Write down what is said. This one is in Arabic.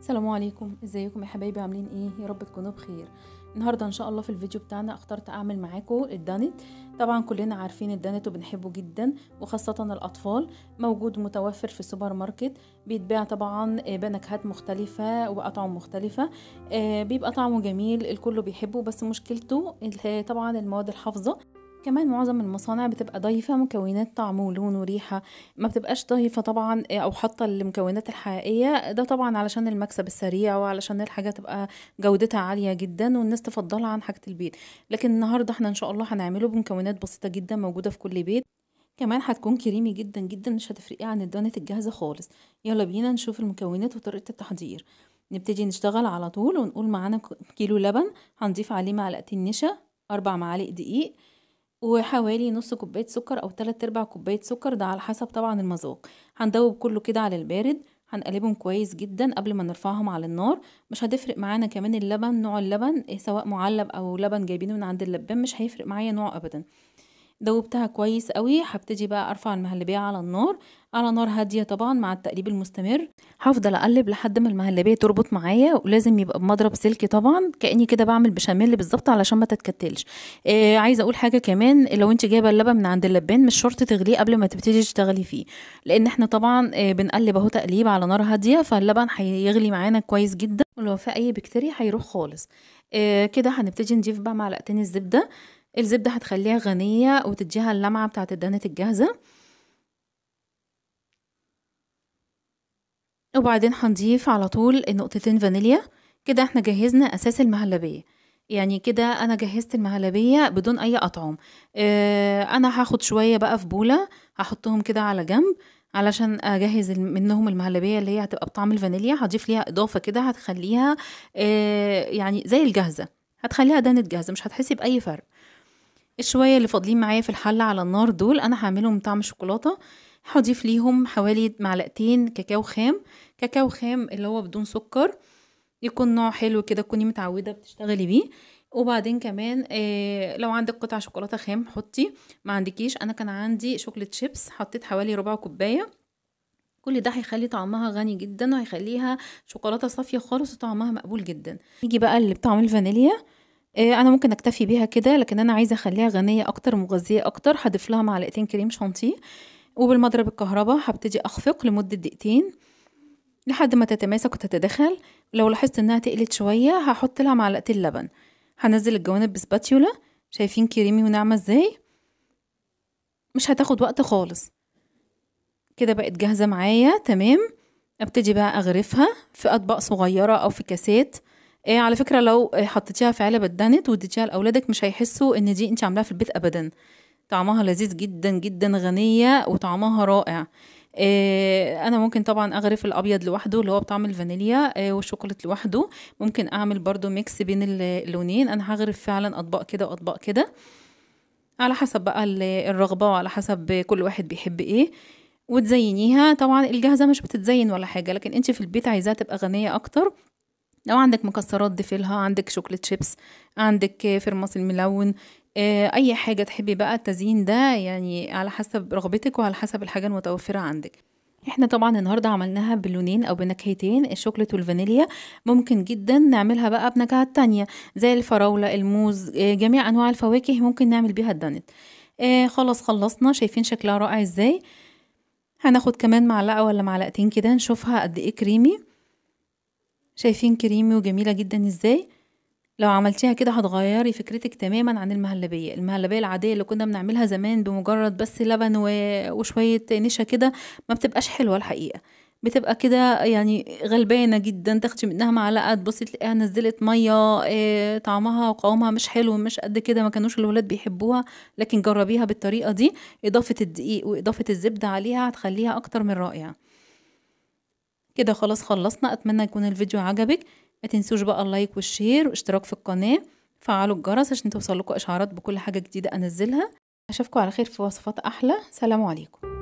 السلام عليكم ازيكم يا حبايبي عاملين ايه يا رب تكونوا بخير النهارده ان شاء الله في الفيديو بتاعنا اخترت اعمل معاكم الدانت طبعا كلنا عارفين الدانت وبنحبه جدا وخاصه الاطفال موجود متوفر في السوبر ماركت بيتباع طبعا آه، بنكهات مختلفه واطعم مختلفه آه، بيبقى طعمه جميل الكل بيحبه بس مشكلته طبعا المواد الحافظه كمان معظم المصانع بتبقى ضايفة مكونات طعم ولون وريحة ما بتبقاش ضايفة طبعا آه، أو حاطة المكونات الحقيقية ده طبعا علشان المكسب السريع وعلشان الحاجة تبقى جودتها عالية جدا والناس تفضلها عن حاجة البيت لكن النهاردة احنا إن شاء الله هنعمله بمكونات بسيطة جدا موجودة في كل بيت كمان هتكون كريمي جدا جدا مش هتفرقي عن الدونت الجاهزة خالص يلا بينا نشوف المكونات وطريقة التحضير نبتدي نشتغل على طول ونقول معانا كيلو لبن هنضيف عليه معلقتين نشا أربع معالق دقيق وحوالي نص كوباية سكر أو تلات أرباع كوباية سكر ده على حسب طبعا المذاق هندوب كله كده على البارد هنقلبهم كويس جدا قبل ما نرفعهم على النار مش هتفرق معانا كمان اللبن نوع اللبن إيه، سواء معلب أو لبن جايبينه من عند اللبان مش هيفرق معايا نوع أبدا دوبتها كويس قوي هبتدي بقى ارفع المهلبيه على النار على نار هاديه طبعا مع التقليب المستمر هفضل اقلب لحد ما المهلبيه تربط معايا ولازم يبقى بمضرب سلكي طبعا كاني كده بعمل بشاميل بالظبط علشان ما تتكتلش آه عايزه اقول حاجه كمان لو انت جايبه اللبن من عند اللبان مش شرط تغليه قبل ما تبتدي تشتغلي فيه لان احنا طبعا آه بنقلب اهو تقليب على نار هاديه فاللبن هيغلي معانا كويس جدا ولو في اي بكتيريا هيروح خالص آه كده هنبتدي نضيف بقى معلقتين الزبده الزبدة هتخليها غنية وتديها اللمعة بتاعت الدانت الجاهزة وبعدين هنضيف على طول نقطتين فانيليا كده احنا جهزنا اساس المهلبية يعني كده انا جهزت المهلبية بدون اي اطعم اه انا هاخد شوية بقى في بولة هحطهم كده على جنب علشان اجهز منهم المهلبيه اللي هي هتبقى بطعم الفانيليا هضيف ليها اضافه كده هتخليها اه يعني زي الجاهزه هتخليها دانت جاهزه مش هتحسي باي فرق الشوية اللي فاضلين معايا في الحلة على النار دول أنا هعملهم طعم شوكولاتة هضيف ليهم حوالي معلقتين كاكاو خام كاكاو خام اللي هو بدون سكر يكون نوع حلو كده تكوني متعودة بتشتغلي بيه وبعدين كمان إيه لو عندك قطع شوكولاته خام حطي ما عندكيش انا كان عندي شوكليت شيبس حطيت حوالي ربع كوبايه كل ده هيخلي طعمها غني جدا وهيخليها شوكولاته صافيه خالص وطعمها مقبول جدا نيجي بقى بطعم الفانيليا آه، أنا ممكن أكتفي بيها كده، لكن أنا عايزة أخلّيها غنية أكتر، مغذية أكتر، هضيف لها معلقتين كريم شانتيه، وبالمضرب الكهرباء هبتدي أخفق لمدة دقيقتين، لحد ما تتماسك وتتداخل، لو لاحظت إنها تقلت شوية هحط لها معلقتين لبن، هنزل الجوانب بسباتيولا شايفين كريمي وناعمة إزاي؟ مش هتاخد وقت خالص. كده بقت جاهزة معايا تمام، أبتدي بقى أغرفها في أطباق صغيرة أو في كاسات. إيه على فكرة لو حطيتيها في علبة دانت واديتيها لأولادك مش هيحسوا إن دي أنت عاملاها في البيت أبدا طعمها لذيذ جدا جدا غنية وطعمها رائع إيه انا ممكن طبعا اغرف الابيض لوحده اللي هو بطعم الفانيليا إيه والشوكولاته لوحده ممكن اعمل برضو ميكس بين اللونين انا هغرف فعلا اطباق كده واطباق كده على حسب بقى الرغبه وعلى حسب كل واحد بيحب ايه وتزينيها طبعا الجاهزه مش بتتزين ولا حاجه لكن انت في البيت عايزاها تبقى غنيه اكتر لو عندك مكسرات ضيفيلها عندك شوكليت شيبس عندك فرماس الملون آه، اي حاجه تحبي بقى التزيين ده يعني على حسب رغبتك وعلى حسب الحاجه المتوفره عندك احنا طبعا النهارده عملناها بلونين او بنكهتين الشوكولاته والفانيليا ممكن جدا نعملها بقى بنكهات تانية زي الفراوله الموز آه، جميع انواع الفواكه ممكن نعمل بيها الدانت آه، خلاص خلصنا شايفين شكلها رائع ازاي هناخد كمان معلقه ولا معلقتين كده نشوفها قد ايه كريمي شايفين كريمي وجميلة جدا ازاي لو عملتيها كده هتغيري فكرتك تماما عن المهلبية المهلبية العادية اللي كنا بنعملها زمان بمجرد بس لبن وشوية نشا كده ما بتبقاش حلوة الحقيقة بتبقى كده يعني غلبانه جدا تاخدي منها معلقه تبصي تلاقيها نزلت ميه إيه طعمها وقوامها مش حلو مش قد كده ما كانوش الولاد بيحبوها لكن جربيها بالطريقه دي اضافه الدقيق واضافه الزبده عليها هتخليها اكتر من رائعه كده خلاص خلصنا اتمنى يكون الفيديو عجبك ما تنسوش بقى اللايك والشير واشتراك في القناه فعلوا الجرس عشان توصل لكم اشعارات بكل حاجه جديده انزلها اشوفكم على خير في وصفات احلى سلام عليكم